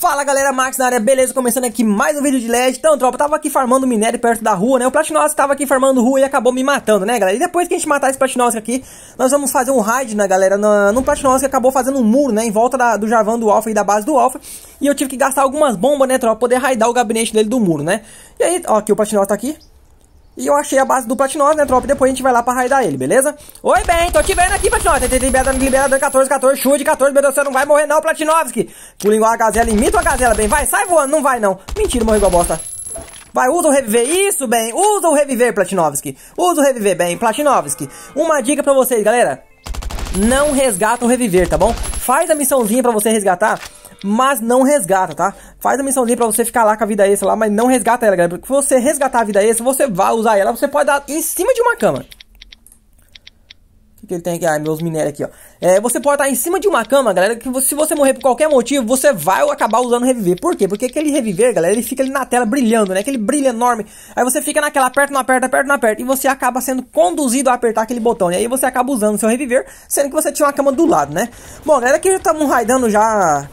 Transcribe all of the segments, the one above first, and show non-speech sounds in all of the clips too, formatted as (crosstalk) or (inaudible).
Fala galera, Max na área, beleza? Começando aqui mais um vídeo de LED. Então, tropa, tava aqui farmando minério perto da rua, né? O Platinosaurus tava aqui farmando rua e acabou me matando, né, galera? E depois que a gente matar esse Platinosaurus aqui, nós vamos fazer um raid, né, galera? No, no que acabou fazendo um muro, né, em volta da, do Jarvão do Alpha e da base do Alpha. E eu tive que gastar algumas bombas, né, tropa, pra poder raidar o gabinete dele do muro, né? E aí, ó, aqui o Platinosaurus tá aqui. E eu achei a base do Platinosa, né, tropa? E depois a gente vai lá pra raidar ele, beleza? Oi, bem, tô te vendo aqui, Platinosa. Tentei liberar, libera, 14, 14, chute, 14. Meu Deus, você não vai morrer não, Platinovski. igual a gazela, imita a gazela, bem. Vai, sai voando, não vai não. Mentira, morreu igual bosta. Vai, usa o reviver. Isso, bem. Usa o reviver, Platinovski. Usa o reviver, bem. Platinovski. Uma dica pra vocês, galera. Não resgata o reviver, tá bom? Faz a missãozinha pra você resgatar mas não resgata, tá? Faz a missãozinha pra você ficar lá com a vida extra lá, mas não resgata ela, galera. Porque se você resgatar a vida extra, você vai usar ela, você pode dar em cima de uma cama. O que, que ele tem aqui? Ah, meus minérios aqui, ó. É, você pode estar em cima de uma cama, galera, que se você morrer por qualquer motivo, você vai acabar usando reviver. Por quê? Porque aquele reviver, galera, ele fica ali na tela brilhando, né? Aquele brilho enorme. Aí você fica naquela aperta, não aperta, aperta, não aperta. E você acaba sendo conduzido a apertar aquele botão. Né? E aí você acaba usando seu reviver, sendo que você tinha uma cama do lado, né? Bom, galera, aqui já estamos raidando já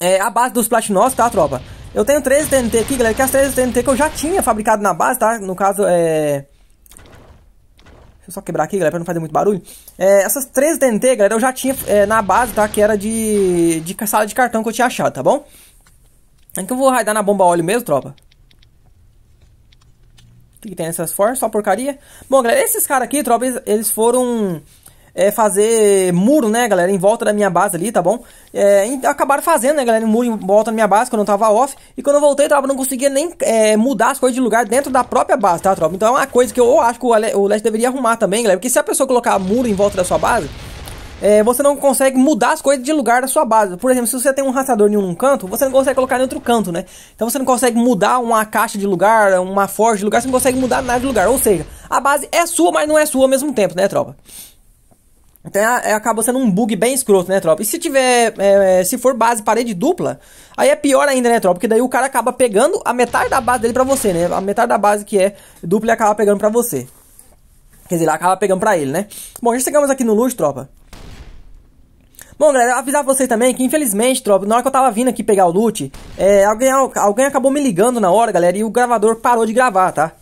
é, a base dos Platinós, tá, tropa? Eu tenho 13 TNT aqui, galera, que as 13 TNT que eu já tinha fabricado na base, tá? No caso, é... Deixa eu só quebrar aqui, galera, pra não fazer muito barulho. É, essas 13 TNT, galera, eu já tinha é, na base, tá? Que era de, de sala de cartão que eu tinha achado, tá bom? Então eu vou raidar na bomba óleo mesmo, tropa. O que, que tem nessas forças? Só porcaria. Bom, galera, esses caras aqui, tropa, eles foram é, fazer muro, né, galera, em volta da minha base ali, tá bom? É, acabaram fazendo, né, galera, um muro em volta da minha base quando eu tava off. E quando eu voltei, tropa, não conseguia nem é, mudar as coisas de lugar dentro da própria base, tá, tropa? Então é uma coisa que eu acho que o Leste deveria arrumar também, galera. Porque se a pessoa colocar muro em volta da sua base, é, você não consegue mudar as coisas de lugar da sua base. Por exemplo, se você tem um raçador em um canto, você não consegue colocar em outro canto, né? Então você não consegue mudar uma caixa de lugar, uma forja de lugar, você não consegue mudar nada de lugar. Ou seja, a base é sua, mas não é sua ao mesmo tempo, né, tropa? Então é, é acabou sendo um bug bem escroto, né, tropa? E se tiver. É, é, se for base parede dupla, aí é pior ainda, né, tropa? Porque daí o cara acaba pegando a metade da base dele pra você, né? A metade da base que é dupla ele acaba pegando pra você. Quer dizer, ele acaba pegando pra ele, né? Bom, já chegamos aqui no Luz, tropa. Bom, galera, avisar vocês também que, infelizmente, tropa, na hora que eu tava vindo aqui pegar o loot, é, alguém, alguém acabou me ligando na hora, galera, e o gravador parou de gravar, tá?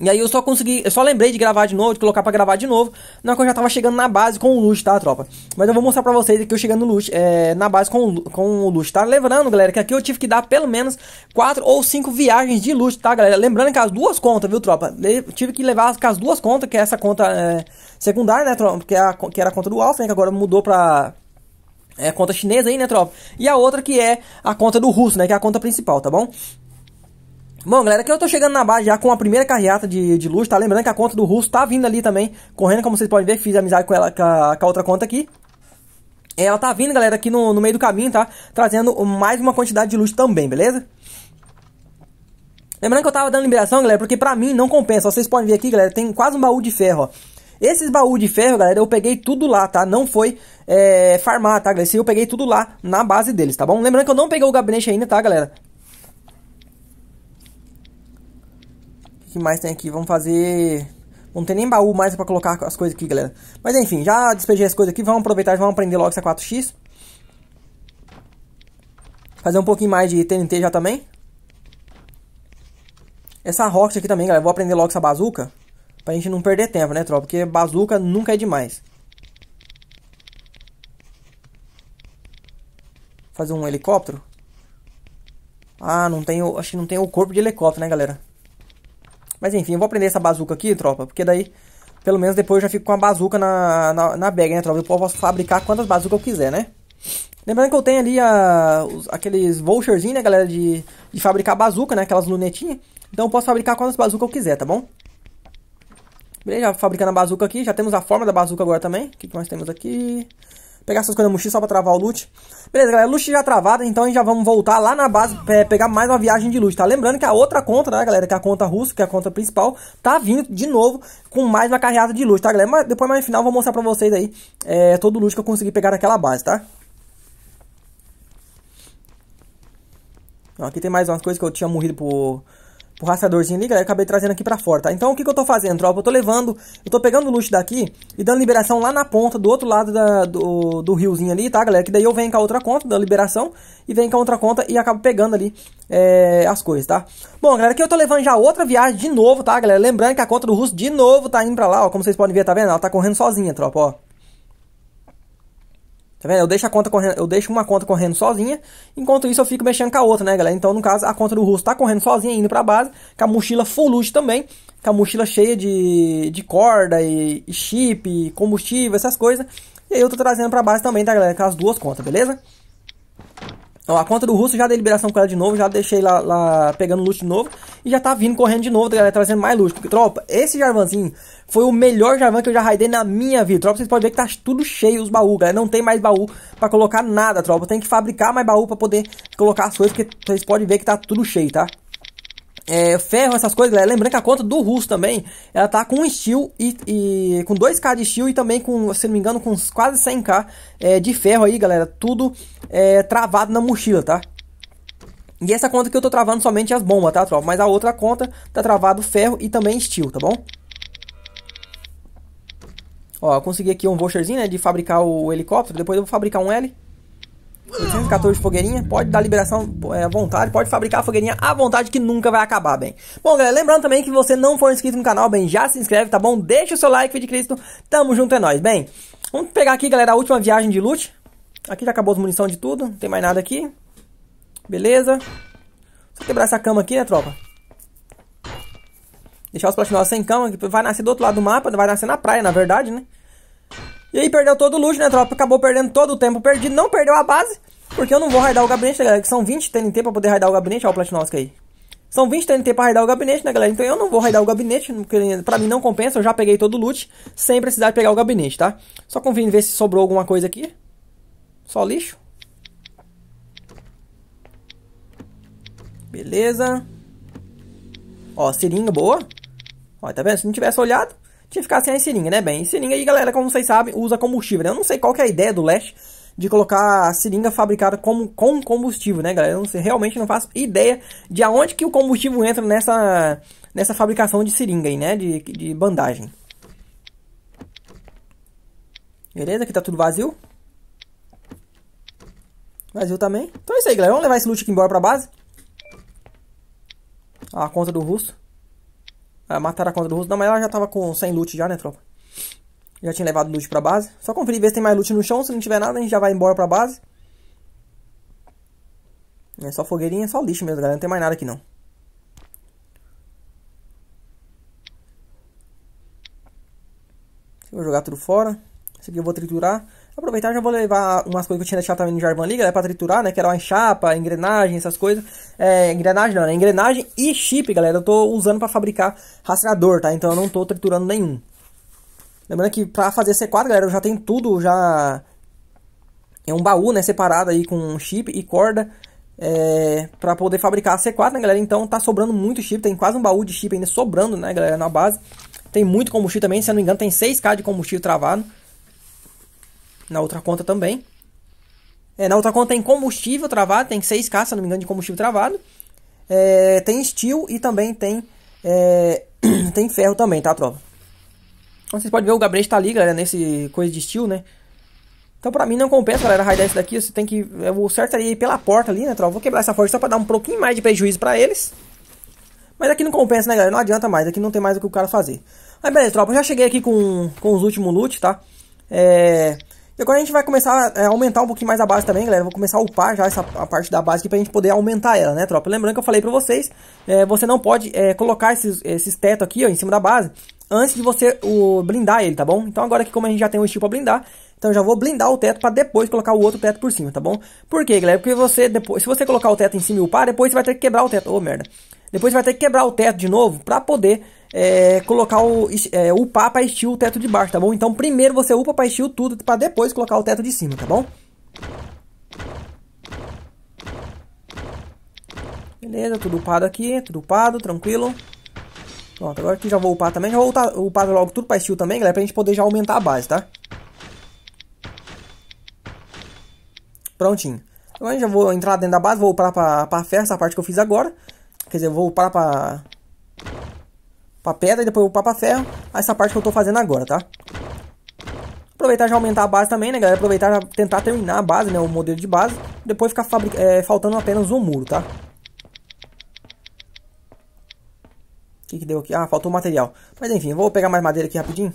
E aí eu só consegui, eu só lembrei de gravar de novo, de colocar pra gravar de novo, na que eu já tava chegando na base com o Luz, tá, tropa? Mas eu vou mostrar pra vocês aqui eu chegando no Luz, é, na base com, com o Luz, tá? Lembrando, galera, que aqui eu tive que dar pelo menos 4 ou 5 viagens de Luz, tá, galera? Lembrando que as duas contas, viu, tropa? Eu tive que levar com as duas contas, que é essa conta é, secundária, né, tropa? Que, é a, que era a conta do Alpha, né, que agora mudou pra... É conta chinesa aí, né, tropa? E a outra que é a conta do russo, né? Que é a conta principal, tá bom? Bom, galera, aqui eu tô chegando na base já com a primeira carreata de, de luz, tá? Lembrando que a conta do Russo tá vindo ali também, correndo, como vocês podem ver, fiz amizade com ela, com a, com a outra conta aqui. Ela tá vindo, galera, aqui no, no meio do caminho, tá? Trazendo mais uma quantidade de luz também, beleza? Lembrando que eu tava dando liberação, galera, porque pra mim não compensa. vocês podem ver aqui, galera, tem quase um baú de ferro, ó. Esses baú de ferro, galera, eu peguei tudo lá, tá? Não foi é, farmar, tá, galera? Eu peguei tudo lá na base deles, tá bom? Lembrando que eu não peguei o gabinete ainda, tá, galera? que mais tem aqui? Vamos fazer... Não tem nem baú mais pra colocar as coisas aqui, galera. Mas enfim, já despejei as coisas aqui. Vamos aproveitar e vamos aprender logo essa 4x. Fazer um pouquinho mais de TNT já também. Essa rocket aqui também, galera. Vou aprender logo essa bazuca. Pra gente não perder tempo, né, tropa? Porque bazuca nunca é demais. Fazer um helicóptero. Ah, não tem... Acho que não tem o corpo de helicóptero, né, galera? Mas enfim, eu vou aprender essa bazuca aqui, tropa, porque daí, pelo menos depois eu já fico com a bazuca na, na, na bag, né, tropa? eu posso fabricar quantas bazucas eu quiser, né? Lembrando que eu tenho ali a, os, aqueles voucherzinhos, né, galera, de, de fabricar bazuca, né, aquelas lunetinhas. Então eu posso fabricar quantas bazucas eu quiser, tá bom? Beleza, fabricando a bazuca aqui, já temos a forma da bazuca agora também. O que, que nós temos aqui? pegar essas coisas na mochila só pra travar o loot. Beleza, galera, loot já travado, então já vamos voltar lá na base pra é, pegar mais uma viagem de loot, tá? Lembrando que a outra conta, né, galera, que é a conta russa, que é a conta principal, tá vindo de novo com mais uma carreada de loot, tá, galera? Mas depois, mais no final, vou mostrar pra vocês aí é, todo o loot que eu consegui pegar naquela base, tá? aqui tem mais umas coisas que eu tinha morrido por o rastreadorzinho ali, galera, acabei trazendo aqui pra fora, tá? Então o que, que eu tô fazendo, tropa? Eu tô levando, eu tô pegando o luxo daqui e dando liberação lá na ponta, do outro lado da, do, do riozinho ali, tá, galera? Que daí eu venho com a outra conta, da liberação, e venho com a outra conta e acabo pegando ali é, as coisas, tá? Bom, galera, aqui eu tô levando já outra viagem de novo, tá, galera? Lembrando que a conta do Russo de novo tá indo pra lá, ó, como vocês podem ver, tá vendo? Ela tá correndo sozinha, tropa, ó. Tá vendo? Eu deixo, a conta correndo, eu deixo uma conta correndo sozinha, enquanto isso eu fico mexendo com a outra, né, galera? Então, no caso, a conta do russo tá correndo sozinha, indo para base, com a mochila full loot também, com a mochila cheia de, de corda e, e chip, combustível, essas coisas. E aí eu tô trazendo para base também, tá, galera? Com as duas contas, beleza? Ó, a conta do Russo já dei liberação com ela de novo, já deixei lá, lá pegando loot de novo. E já tá vindo correndo de novo, tá, galera, trazendo mais loot. Porque, tropa, esse Jarvanzinho foi o melhor Jarvan que eu já raidei na minha vida. Tropa, vocês podem ver que tá tudo cheio os baús, galera. Não tem mais baú pra colocar nada, tropa. Tem que fabricar mais baú pra poder colocar as coisas, porque vocês podem ver que tá tudo cheio, tá? é, ferro, essas coisas, galera. Lembrando que a conta do Russo também, ela tá com um steel e, e, com 2k de steel e também com, se não me engano, com quase 100k é, de ferro aí, galera. Tudo é, travado na mochila, tá? E essa conta que eu tô travando somente as bombas, tá, tropa? Mas a outra conta tá travado ferro e também steel, tá bom? Ó, eu consegui aqui um voucherzinho, né, de fabricar o helicóptero. Depois eu vou fabricar um L. 814 fogueirinha, pode dar liberação é, à vontade, pode fabricar a fogueirinha à vontade que nunca vai acabar, bem. Bom, galera, lembrando também que você não for inscrito no canal, bem, já se inscreve, tá bom? Deixa o seu like, fede de Cristo, tamo junto, é nóis, bem. Vamos pegar aqui, galera, a última viagem de loot. Aqui já acabou as munições de tudo, não tem mais nada aqui. Beleza. Só quebrar essa cama aqui, né, tropa? Deixar os platinados sem cama, que vai nascer do outro lado do mapa, vai nascer na praia, na verdade, né? E aí perdeu todo o luxo, né, tropa? Acabou perdendo todo o tempo perdido. Não perdeu a base, porque eu não vou raidar o gabinete, né, galera? Que são 20 TNT pra poder raidar o gabinete. Olha o Platinovski aí. São 20 TNT pra raidar o gabinete, né, galera? Então eu não vou raidar o gabinete, porque pra mim não compensa. Eu já peguei todo o loot, sem precisar pegar o gabinete, tá? Só convém ver se sobrou alguma coisa aqui. Só lixo. Beleza. Ó, seringa boa. Ó, tá vendo? Se não tivesse olhado, tinha que ficar sem a seringa, né, bem? Seringa aí, galera, como vocês sabem, usa combustível, né? Eu não sei qual que é a ideia do Lash de colocar a seringa fabricada como, com combustível, né, galera? Eu não sei, realmente não faço ideia de aonde que o combustível entra nessa, nessa fabricação de seringa aí, né? De, de bandagem. Beleza? Aqui tá tudo vazio. Vazio também. Então é isso aí, galera. Vamos levar esse loot aqui embora pra base. A conta do russo. Ah, mataram a conta do russo. Não, mas ela já tava com 100 loot já, né, tropa? Já tinha levado loot pra base. Só conferir ver se tem mais loot no chão. Se não tiver nada, a gente já vai embora pra base. É só fogueirinha, é só lixo mesmo, galera. Não tem mais nada aqui, não. vou jogar tudo fora. Esse aqui eu vou triturar. Aproveitar já vou levar umas coisas que eu tinha deixado também no Jarvan Liga, né, pra triturar, né, que era uma chapa, engrenagem, essas coisas. É, engrenagem não, né, engrenagem e chip, galera, eu tô usando para fabricar rastreador, tá? Então eu não tô triturando nenhum. Lembrando que pra fazer C4, galera, eu já tenho tudo, já... É um baú, né, separado aí com chip e corda é, para poder fabricar a C4, né, galera? Então tá sobrando muito chip, tem quase um baú de chip ainda sobrando, né, galera, na base. Tem muito combustível também, se eu não me engano, tem 6k de combustível travado na outra conta também. É, na outra conta tem combustível travado, tem 6K, se não me engano, de combustível travado. É, tem steel e também tem, é, (clears throat) tem ferro também, tá, tropa? Então, vocês podem ver o Gabriel está ali, galera, nesse coisa de steel, né? Então pra mim não compensa, galera, raidar esse daqui. Você tem que... É, o certo seria é ir pela porta ali, né, tropa? Vou quebrar essa forja só pra dar um pouquinho mais de prejuízo pra eles. Mas aqui não compensa, né, galera? Não adianta mais. Aqui não tem mais o que o cara fazer. Mas beleza, tropa. Eu já cheguei aqui com, com os últimos loot, tá? É... E agora a gente vai começar a é, aumentar um pouquinho mais a base também, galera. Vou começar a upar já essa a parte da base aqui pra gente poder aumentar ela, né, tropa? Lembrando que eu falei pra vocês, é, você não pode é, colocar esses, esses teto aqui, ó, em cima da base, antes de você o, blindar ele, tá bom? Então agora que como a gente já tem um estilo pra blindar, então já vou blindar o teto para depois colocar o outro teto por cima, tá bom? Por quê, galera? Porque você, depois, se você colocar o teto em cima e upar, depois você vai ter que quebrar o teto. Ô, oh, merda. Depois vai ter que quebrar o teto de novo para poder é, colocar o é, upar para estil o teto de baixo, tá bom? Então primeiro você upa para estil tudo para depois colocar o teto de cima, tá bom? Beleza, tudo upado aqui, tudo upado, tranquilo. Pronto, agora aqui já vou upar também. Já vou upar, logo tudo para estilo também, galera, pra gente poder já aumentar a base, tá? Prontinho. Agora já vou entrar dentro da base, vou upar pra, pra festa, a parte que eu fiz agora. Quer dizer, eu vou upar pra... Pra pedra e depois vou upar pra ferro. Essa parte que eu tô fazendo agora, tá? Aproveitar já aumentar a base também, né, galera? Aproveitar já tentar terminar a base, né? O modelo de base. Depois ficar fabric... é, faltando apenas um muro, tá? O que, que deu aqui? Ah, faltou material. Mas enfim, vou pegar mais madeira aqui rapidinho.